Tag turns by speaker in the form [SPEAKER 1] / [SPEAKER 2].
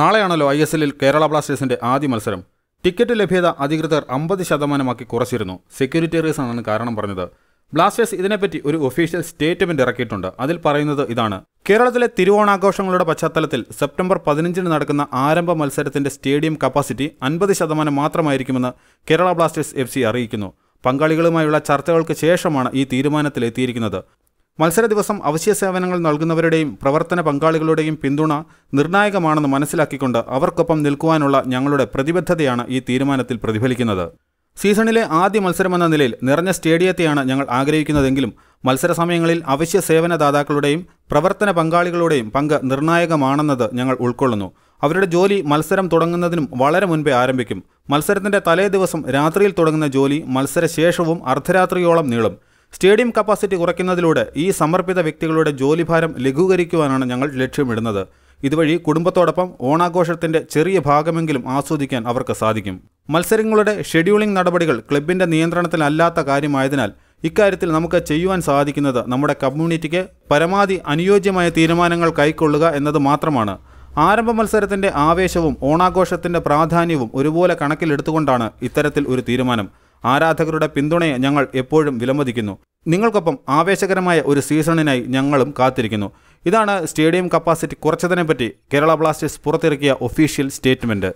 [SPEAKER 1] നാളെയാണല്ലോ I S എല്ലിൽ കേരള ബ്ലാസ്റ്റേഴ്സിന്റെ ആദ്യ മത്സരം ടിക്കറ്റ് ലഭ്യത അധികൃതർ അമ്പത് ശതമാനമാക്കി കുറച്ചിരുന്നു സെക്യൂരിറ്റേറിയസാണെന്ന് കാരണം പറഞ്ഞത് ബ്ലാസ്റ്റേഴ്സ് ഇതിനെപ്പറ്റി ഒരു ഒഫീഷ്യൽ സ്റ്റേറ്റ്മെന്റ് ഇറക്കിയിട്ടുണ്ട് അതിൽ പറയുന്നത് ഇതാണ് കേരളത്തിലെ തിരുവോണാഘോഷങ്ങളുടെ പശ്ചാത്തലത്തിൽ സെപ്റ്റംബർ പതിനഞ്ചിന് നടക്കുന്ന ആരംഭ മത്സരത്തിന്റെ സ്റ്റേഡിയം കപ്പാസിറ്റി അൻപത് ശതമാനം മാത്രമായിരിക്കുമെന്ന് കേരള ബ്ലാസ്റ്റേഴ്സ് എഫ് അറിയിക്കുന്നു പങ്കാളികളുമായുള്ള ചർച്ചകൾക്ക് ശേഷമാണ് ഈ തീരുമാനത്തിലെത്തിയിരിക്കുന്നത് മത്സര ദിവസം അവശ്യ സേവനങ്ങൾ നൽകുന്നവരുടെയും പ്രവർത്തന പങ്കാളികളുടെയും പിന്തുണ നിർണായകമാണെന്ന് മനസ്സിലാക്കിക്കൊണ്ട് അവർക്കൊപ്പം നിൽക്കുവാനുള്ള ഞങ്ങളുടെ പ്രതിബദ്ധതയാണ് ഈ തീരുമാനത്തിൽ പ്രതിഫലിക്കുന്നത് സീസണിലെ ആദ്യ മത്സരമെന്ന നിലയിൽ നിറഞ്ഞ സ്റ്റേഡിയത്തെയാണ് ഞങ്ങൾ ആഗ്രഹിക്കുന്നതെങ്കിലും മത്സര സമയങ്ങളിൽ അവശ്യ സേവനദാതാക്കളുടെയും പ്രവർത്തന പങ്കാളികളുടെയും പങ്ക് നിർണായകമാണെന്നത് ഞങ്ങൾ ഉൾക്കൊള്ളുന്നു അവരുടെ ജോലി മത്സരം തുടങ്ങുന്നതിനും വളരെ മുൻപേ ആരംഭിക്കും മത്സരത്തിന്റെ തലേ ദിവസം രാത്രിയിൽ തുടങ്ങുന്ന ജോലി മത്സരശേഷവും അർദ്ധരാത്രിയോളം നീളും സ്റ്റേഡിയം കപ്പാസിറ്റി കുറയ്ക്കുന്നതിലൂടെ ഈ സമർപ്പിത വ്യക്തികളുടെ ജോലിഭാരം ലഘൂകരിക്കുവാനാണ് ഞങ്ങൾ ലക്ഷ്യമിടുന്നത് ഇതുവഴി കുടുംബത്തോടൊപ്പം ഓണാഘോഷത്തിന്റെ ചെറിയ ഭാഗമെങ്കിലും ആസ്വദിക്കാൻ അവർക്ക് സാധിക്കും മത്സരങ്ങളുടെ ഷെഡ്യൂളിംഗ് നടപടികൾ ക്ലബിന്റെ നിയന്ത്രണത്തിലല്ലാത്ത കാര്യമായതിനാൽ ഇക്കാര്യത്തിൽ നമുക്ക് ചെയ്യുവാൻ സാധിക്കുന്നത് നമ്മുടെ കമ്മ്യൂണിറ്റിക്ക് പരമാവധി അനുയോജ്യമായ തീരുമാനങ്ങൾ കൈക്കൊള്ളുക എന്നത് മാത്രമാണ് ആരംഭ മത്സരത്തിന്റെ ആവേശവും ഓണാഘോഷത്തിന്റെ പ്രാധാന്യവും ഒരുപോലെ കണക്കിലെടുത്തുകൊണ്ടാണ് ഇത്തരത്തിൽ ഒരു തീരുമാനം ആരാധകരുടെ പിന്തുണയെ ഞങ്ങൾ എപ്പോഴും വിലമതിക്കുന്നു നിങ്ങൾക്കൊപ്പം ആവേശകരമായ ഒരു സീസണിനായി ഞങ്ങളും കാത്തിരിക്കുന്നു ഇതാണ് സ്റ്റേഡിയം കപ്പാസിറ്റി കുറച്ചതിനെപ്പറ്റി കേരള ബ്ലാസ്റ്റേഴ്സ് പുറത്തിറക്കിയ ഒഫീഷ്യൽ സ്റ്റേറ്റ്മെൻറ്റ്